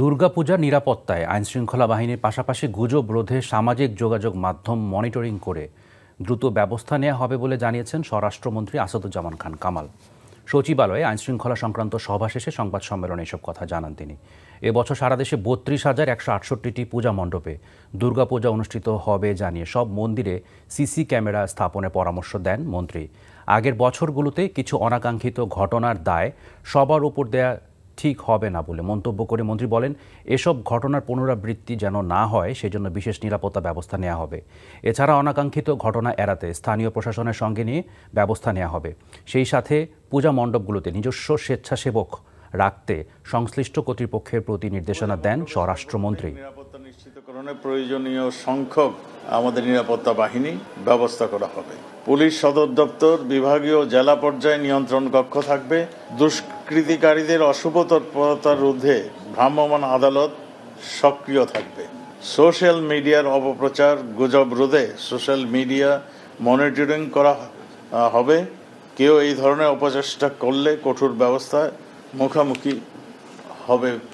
দুর্গাপূজা নিরাপত্তায় আইনশৃঙ্খলা বাহিনীর পাশাপাশি গুজব রোধে সামাজিক যোগাযোগ মাধ্যম মনিটরিং করে দ্রুত ব্যবস্থা নেওয়া হবে বলে জানিয়েছেন স্বরাষ্ট্রমন্ত্রী আসাদুজ্জামান খান কামাল সচিবালয়ে আইনশৃঙ্খলা সংক্রান্ত সভা শেষে সংবাদ সম্মেলনে এসব কথা জানান তিনি এবছর সারা দেশে বত্রিশ হাজার একশো আটষট্টিটি পূজা মণ্ডপে দুর্গাপূজা অনুষ্ঠিত হবে জানিয়ে সব মন্দিরে সিসি ক্যামেরা স্থাপনের পরামর্শ দেন মন্ত্রী আগের বছরগুলোতে কিছু অনাকাঙ্ক্ষিত ঘটনার দায় সবার উপর দেয়া ঠিক হবে না বলে মন্তব্য করে মন্ত্রী বলেন এসব ঘটনার পুনরাবৃত্তি যেন না হয় সেজন্য বিশেষ নিরাপত্তা ব্যবস্থা নেওয়া হবে এছাড়া অনাকাঙ্ক্ষিত ঘটনা এড়াতে স্থানীয় প্রশাসনের সঙ্গে নিয়ে ব্যবস্থা নেওয়া হবে সেই সাথে পূজা মণ্ডপগুলোতে নিজস্ব স্বেচ্ছাসেবক রাখতে সংশ্লিষ্ট কর্তৃপক্ষের প্রতি নির্দেশনা দেন স্বরাষ্ট্রমন্ত্রী ধরনের প্রয়োজনীয় সংখ্যক আমাদের নিরাপত্তা বাহিনী ব্যবস্থা করা হবে পুলিশ সদর দপ্তর বিভাগীয় জেলা পর্যায়ে নিয়ন্ত্রণ কক্ষ থাকবে দুষ্কৃতিকারীদের অশুভ তৎপরতার রোধে ভ্রাম্যমাণ আদালত সক্রিয় থাকবে সোশ্যাল মিডিয়ার অপপ্রচার গুজব রোধে সোশ্যাল মিডিয়া মনিটরিং করা হবে কেউ এই ধরনের অপচেষ্টা করলে কঠোর ব্যবস্থায় মুখোমুখি হবে